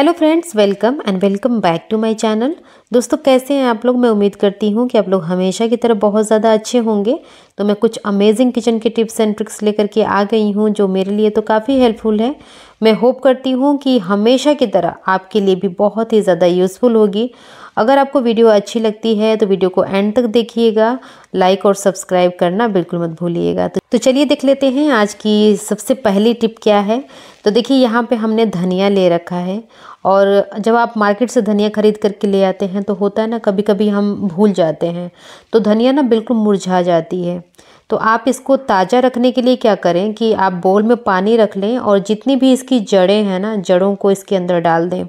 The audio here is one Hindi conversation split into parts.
hello friends welcome and welcome back to my channel दोस्तों कैसे हैं आप लोग मैं उम्मीद करती हूँ कि आप लोग हमेशा की तरह बहुत ज़्यादा अच्छे होंगे तो मैं कुछ अमेजिंग किचन के टिप्स एंड ट्रिक्स लेकर के आ गई हूँ जो मेरे लिए तो काफ़ी हेल्पफुल है मैं होप करती हूँ कि हमेशा की तरह आपके लिए भी बहुत ही ज़्यादा यूज़फुल होगी अगर आपको वीडियो अच्छी लगती है तो वीडियो को एंड तक देखिएगा लाइक और सब्सक्राइब करना बिल्कुल मत भूलिएगा तो, तो चलिए देख लेते हैं आज की सबसे पहली टिप क्या है तो देखिए यहाँ पे हमने धनिया ले रखा है और जब आप मार्केट से धनिया खरीद करके ले आते हैं तो होता है ना कभी कभी हम भूल जाते हैं तो धनिया ना बिल्कुल मुरझा जाती है तो आप इसको ताज़ा रखने के लिए क्या करें कि आप बोल में पानी रख लें और जितनी भी इसकी जड़ें हैं ना जड़ों को इसके अंदर डाल दें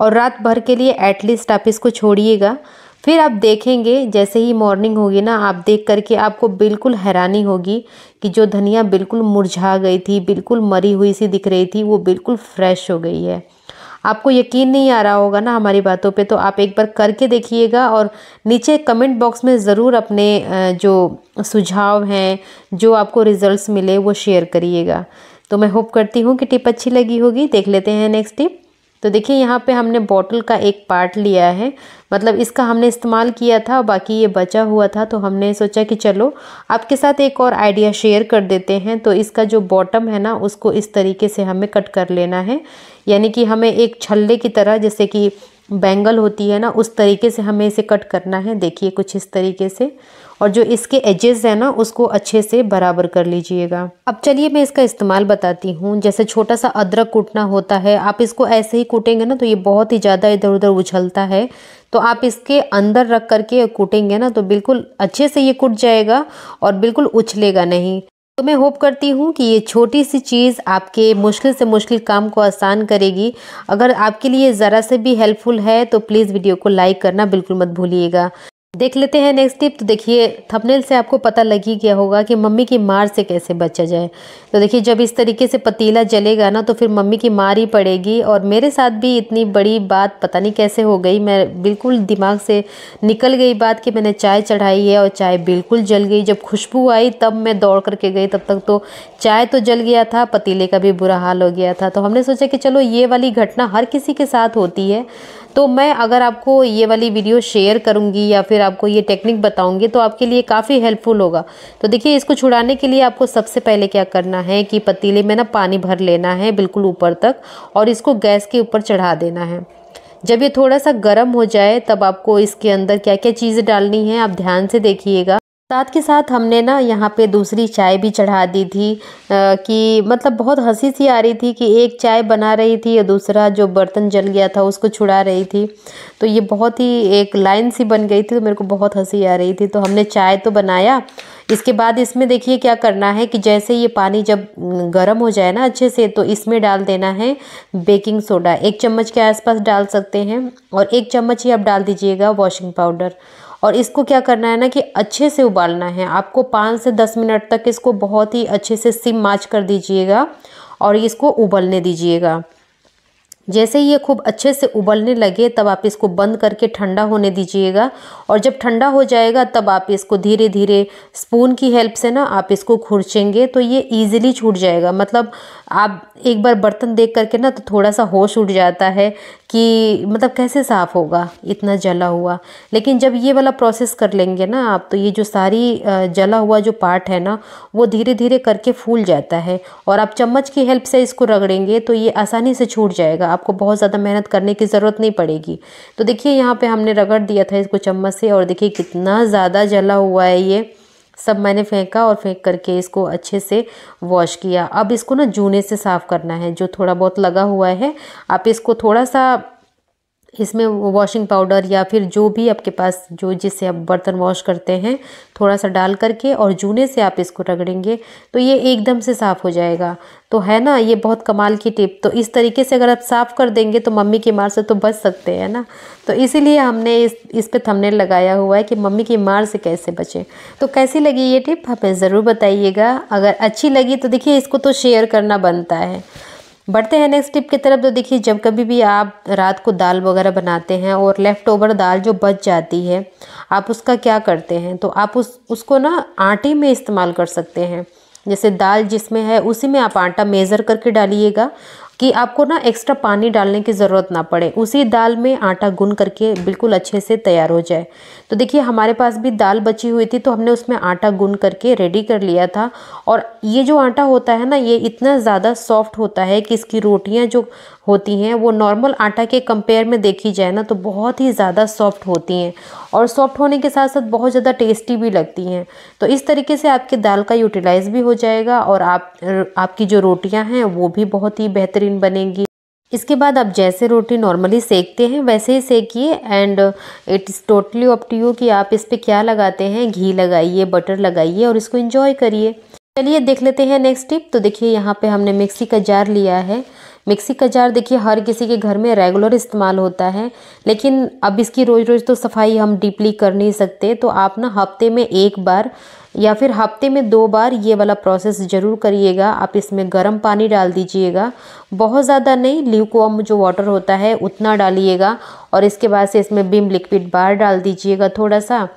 और रात भर के लिए एटलीस्ट आप इसको छोड़िएगा फिर आप देखेंगे जैसे ही मॉर्निंग होगी ना आप देख करके आपको बिल्कुल हैरानी होगी कि जो धनिया बिल्कुल मुरझा गई थी बिल्कुल मरी हुई सी दिख रही थी वो बिल्कुल फ्रेश हो गई है आपको यकीन नहीं आ रहा होगा ना हमारी बातों पे तो आप एक बार करके देखिएगा और नीचे कमेंट बॉक्स में ज़रूर अपने जो सुझाव हैं जो आपको रिज़ल्ट मिले वो शेयर करिएगा तो मैं होप करती हूँ कि टिप अच्छी लगी होगी देख लेते हैं नेक्स्ट टिप तो देखिए यहाँ पे हमने बॉटल का एक पार्ट लिया है मतलब इसका हमने इस्तेमाल किया था बाकी ये बचा हुआ था तो हमने सोचा कि चलो आपके साथ एक और आइडिया शेयर कर देते हैं तो इसका जो बॉटम है ना उसको इस तरीके से हमें कट कर लेना है यानी कि हमें एक छल्ले की तरह जैसे कि बैंगल होती है ना उस तरीके से हमें इसे कट करना है देखिए कुछ इस तरीके से और जो इसके एजेस है ना उसको अच्छे से बराबर कर लीजिएगा अब चलिए मैं इसका इस्तेमाल बताती हूँ जैसे छोटा सा अदरक कूटना होता है आप इसको ऐसे ही कूटेंगे ना तो ये बहुत ही ज़्यादा इधर उधर उछलता है तो आप इसके अंदर रख करके कूटेंगे ना तो बिल्कुल अच्छे से ये कूट जाएगा और बिल्कुल उछलेगा नहीं तो मैं होप करती हूँ कि ये छोटी सी चीज़ आपके मुश्किल से मुश्किल काम को आसान करेगी अगर आपके लिए ज़रा से भी हेल्पफुल है तो प्लीज़ वीडियो को लाइक करना बिल्कुल मत भूलिएगा देख लेते हैं नेक्स्ट टिप तो देखिए थंबनेल से आपको पता लग ही गया होगा कि मम्मी की मार से कैसे बचा जाए तो देखिए जब इस तरीके से पतीला जलेगा ना तो फिर मम्मी की मार ही पड़ेगी और मेरे साथ भी इतनी बड़ी बात पता नहीं कैसे हो गई मैं बिल्कुल दिमाग से निकल गई बात कि मैंने चाय चढ़ाई है और चाय बिल्कुल जल गई जब खुशबू आई तब मैं दौड़ करके गई तब तक तो चाय तो जल गया था पतीले का भी बुरा हाल हो गया था तो हमने सोचा कि चलो ये वाली घटना हर किसी के साथ होती है तो मैं अगर आपको ये वाली वीडियो शेयर करूँगी या फिर फिर आपको ये टेक्निक बताऊँगी तो आपके लिए काफ़ी हेल्पफुल होगा तो देखिए इसको छुड़ाने के लिए आपको सबसे पहले क्या करना है कि पतीले में ना पानी भर लेना है बिल्कुल ऊपर तक और इसको गैस के ऊपर चढ़ा देना है जब ये थोड़ा सा गर्म हो जाए तब आपको इसके अंदर क्या क्या चीज़ें डालनी है आप ध्यान से देखिएगा साथ के साथ हमने ना यहाँ पे दूसरी चाय भी चढ़ा दी थी आ, कि मतलब बहुत हंसी सी आ रही थी कि एक चाय बना रही थी और दूसरा जो बर्तन जल गया था उसको छुड़ा रही थी तो ये बहुत ही एक लाइन सी बन गई थी तो मेरे को बहुत हंसी आ रही थी तो हमने चाय तो बनाया इसके बाद इसमें देखिए क्या करना है कि जैसे ये पानी जब गर्म हो जाए ना अच्छे से तो इसमें डाल देना है बेकिंग सोडा एक चम्मच के आसपास डाल सकते हैं और एक चम्मच ही आप डाल दीजिएगा वॉशिंग पाउडर और इसको क्या करना है ना कि अच्छे से उबालना है आपको पाँच से दस मिनट तक इसको बहुत ही अच्छे से सिम माच कर दीजिएगा और इसको उबलने दीजिएगा जैसे ये खूब अच्छे से उबलने लगे तब आप इसको बंद करके ठंडा होने दीजिएगा और जब ठंडा हो जाएगा तब आप इसको धीरे धीरे स्पून की हेल्प से ना आप इसको खुरचेंगे तो ये इजीली छूट जाएगा मतलब आप एक बार बर्तन देख करके ना तो थोड़ा सा होश उठ जाता है कि मतलब कैसे साफ़ होगा इतना जला हुआ लेकिन जब ये वाला प्रोसेस कर लेंगे ना आप तो ये जो सारी जला हुआ जो पार्ट है ना वो धीरे धीरे करके फूल जाता है और आप चम्मच की हेल्प से इसको रगड़ेंगे तो ये आसानी से छूट जाएगा आपको बहुत ज़्यादा मेहनत करने की ज़रूरत नहीं पड़ेगी तो देखिए यहाँ पर हमने रगड़ दिया था इसको चम्मच से और देखिए कितना ज़्यादा जला हुआ है ये सब मैंने फेंका और फेंक करके इसको अच्छे से वॉश किया अब इसको ना जूने से साफ़ करना है जो थोड़ा बहुत लगा हुआ है आप इसको थोड़ा सा इसमें वॉशिंग पाउडर या फिर जो भी आपके पास जो जिससे आप बर्तन वॉश करते हैं थोड़ा सा डाल करके और जूने से आप इसको रगड़ेंगे तो ये एकदम से साफ़ हो जाएगा तो है ना ये बहुत कमाल की टिप तो इस तरीके से अगर आप साफ़ कर देंगे तो मम्मी की मार से तो बच सकते हैं ना तो इसीलिए हमने इस इस पर थमने लगाया हुआ है कि मम्मी की मार से कैसे बचें तो कैसी लगी ये टिप हमें ज़रूर बताइएगा अगर अच्छी लगी तो देखिए इसको तो शेयर करना बनता है बढ़ते हैं नेक्स्ट टिप की तरफ तो देखिए जब कभी भी आप रात को दाल वगैरह बनाते हैं और लेफ़्ट ओवर दाल जो बच जाती है आप उसका क्या करते हैं तो आप उस उसको ना आटे में इस्तेमाल कर सकते हैं जैसे दाल जिसमें है उसी में आप आटा मेज़र करके डालिएगा कि आपको ना एक्स्ट्रा पानी डालने की ज़रूरत ना पड़े उसी दाल में आटा गुन करके बिल्कुल अच्छे से तैयार हो जाए तो देखिए हमारे पास भी दाल बची हुई थी तो हमने उसमें आटा गुन करके रेडी कर लिया था और ये जो आटा होता है ना ये इतना ज़्यादा सॉफ्ट होता है कि इसकी रोटियाँ जो होती हैं वो नॉर्मल आटा के कंपेयर में देखी जाए ना तो बहुत ही ज़्यादा सॉफ्ट होती हैं और सॉफ्ट होने के साथ साथ बहुत ज़्यादा टेस्टी भी लगती हैं तो इस तरीके से आपकी दाल का यूटिलाइज भी हो जाएगा और आप आपकी जो रोटियां हैं वो भी बहुत ही बेहतरीन बनेंगी इसके बाद आप जैसे रोटी नॉर्मली सेकते हैं वैसे ही सेकिए and it is totally up to you कि आप इस पर क्या लगाते हैं घी लगाइए बटर लगाइए और इसको इन्जॉय करिए चलिए देख लेते हैं नेक्स्ट टिप तो देखिए यहाँ पर हमने मिक्सी का जार लिया है मिक्सी का जार देखिए हर किसी के घर में रेगुलर इस्तेमाल होता है लेकिन अब इसकी रोज़ रोज़ तो सफाई हम डीपली कर नहीं सकते तो आप ना हफ्ते में एक बार या फिर हफ्ते में दो बार ये वाला प्रोसेस ज़रूर करिएगा आप इसमें गर्म पानी डाल दीजिएगा बहुत ज़्यादा नहीं ल्यूकोम जो वाटर होता है उतना डालिएगा और इसके बाद से इसमें बिम लिक्विड बार डाल दीजिएगा थोड़ा सा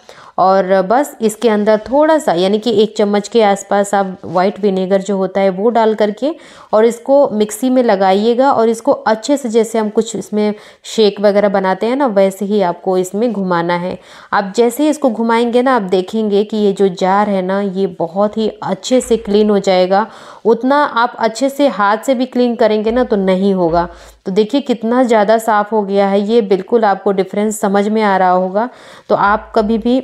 और बस इसके अंदर थोड़ा सा यानी कि एक चम्मच के आसपास आप वाइट विनेगर जो होता है वो डाल करके और इसको मिक्सी में लगाइएगा और इसको अच्छे से जैसे हम कुछ इसमें शेक वगैरह बनाते हैं ना वैसे ही आपको इसमें घुमाना है आप जैसे ही इसको घुमाएंगे ना आप देखेंगे कि ये जो जार बाहर है ना ये बहुत ही अच्छे से क्लीन हो जाएगा उतना आप अच्छे से हाथ से भी क्लीन करेंगे ना तो नहीं होगा तो देखिए कितना ज़्यादा साफ़ हो गया है ये बिल्कुल आपको डिफरेंस समझ में आ रहा होगा तो आप कभी भी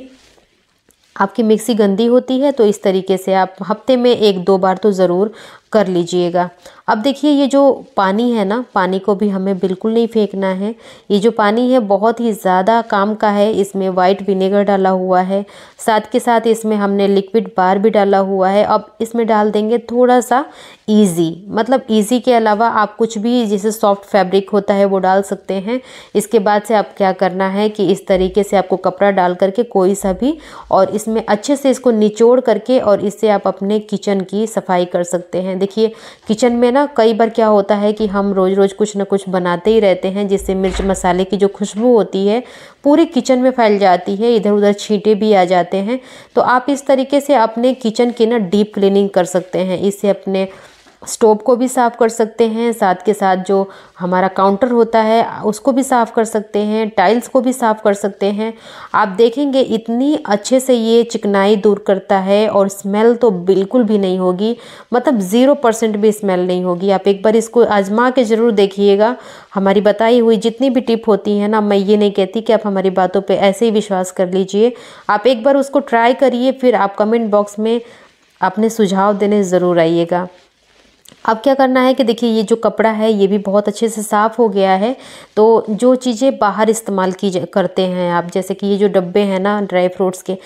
आपकी मिक्सी गंदी होती है तो इस तरीके से आप हफ्ते में एक दो बार तो ज़रूर कर लीजिएगा अब देखिए ये जो पानी है ना पानी को भी हमें बिल्कुल नहीं फेंकना है ये जो पानी है बहुत ही ज़्यादा काम का है इसमें वाइट विनेगर डाला हुआ है साथ के साथ इसमें हमने लिक्विड बार भी डाला हुआ है अब इसमें डाल देंगे थोड़ा सा ईजी मतलब ईजी के अलावा आप कुछ भी जैसे सॉफ्ट फैब्रिक होता है वो डाल सकते हैं इसके बाद से आप क्या करना है कि इस तरीके से आपको कपड़ा डाल करके कोई सा भी और इसमें अच्छे से इसको निचोड़ करके और इससे आप अपने किचन की सफाई कर सकते हैं देखिए किचन में ना ना कई बार क्या होता है कि हम रोज़ रोज़ कुछ ना कुछ बनाते ही रहते हैं जिससे मिर्च मसाले की जो खुशबू होती है पूरे किचन में फैल जाती है इधर उधर छींटे भी आ जाते हैं तो आप इस तरीके से अपने किचन की ना डीप क्लीनिंग कर सकते हैं इससे अपने स्टोव को भी साफ़ कर सकते हैं साथ के साथ जो हमारा काउंटर होता है उसको भी साफ़ कर सकते हैं टाइल्स को भी साफ़ कर सकते हैं आप देखेंगे इतनी अच्छे से ये चिकनाई दूर करता है और स्मेल तो बिल्कुल भी नहीं होगी मतलब ज़ीरो परसेंट भी स्मेल नहीं होगी आप एक बार इसको आजमा के ज़रूर देखिएगा हमारी बताई हुई जितनी भी टिप होती है ना मैं ये नहीं कहती कि आप हमारी बातों पर ऐसे ही विश्वास कर लीजिए आप एक बार उसको ट्राई करिए फिर आप कमेंट बॉक्स में अपने सुझाव देने ज़रूर आइएगा अब क्या करना है कि देखिए ये जो कपड़ा है ये भी बहुत अच्छे से साफ़ हो गया है तो जो चीज़ें बाहर इस्तेमाल की करते हैं आप जैसे कि ये जो डब्बे हैं ना ड्राई फ्रूट्स के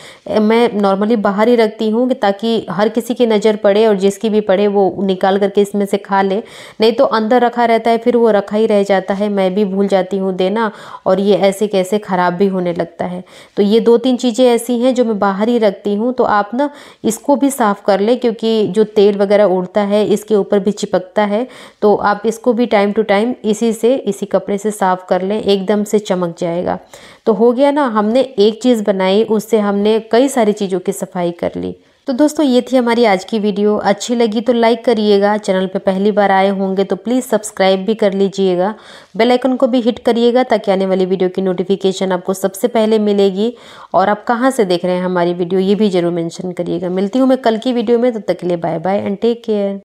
मैं नॉर्मली बाहर ही रखती हूँ कि ताकि हर किसी की नज़र पड़े और जिसकी भी पड़े वो निकाल करके इसमें से खा ले नहीं तो अंदर रखा रहता है फिर वो रखा ही रह जाता है मैं भी भूल जाती हूँ देना और ये ऐसे कैसे ख़राब भी होने लगता है तो ये दो तीन चीज़ें ऐसी हैं जो मैं बाहर ही रखती हूँ तो आप ना इसको भी साफ़ कर लें क्योंकि जो तेल वगैरह उड़ता है इसके ऊपर भी चिपकता है तो आप इसको भी टाइम टू टाइम इसी से इसी कपड़े से साफ़ कर लें एकदम से चमक जाएगा तो हो गया ना हमने एक चीज़ बनाई उससे हमने कई सारी चीज़ों की सफाई कर ली तो दोस्तों ये थी हमारी आज की वीडियो अच्छी लगी तो लाइक करिएगा चैनल पे पहली बार आए होंगे तो प्लीज़ सब्सक्राइब भी कर लीजिएगा बेल आइकन को भी हिट करिएगा ताकि आने वाली वीडियो की नोटिफिकेशन आपको सबसे पहले मिलेगी और आप कहाँ से देख रहे हैं हमारी वीडियो ये भी ज़रूर मेंशन करिएगा मिलती हूँ मैं कल की वीडियो में तब तो तक के लिए bye bye and take care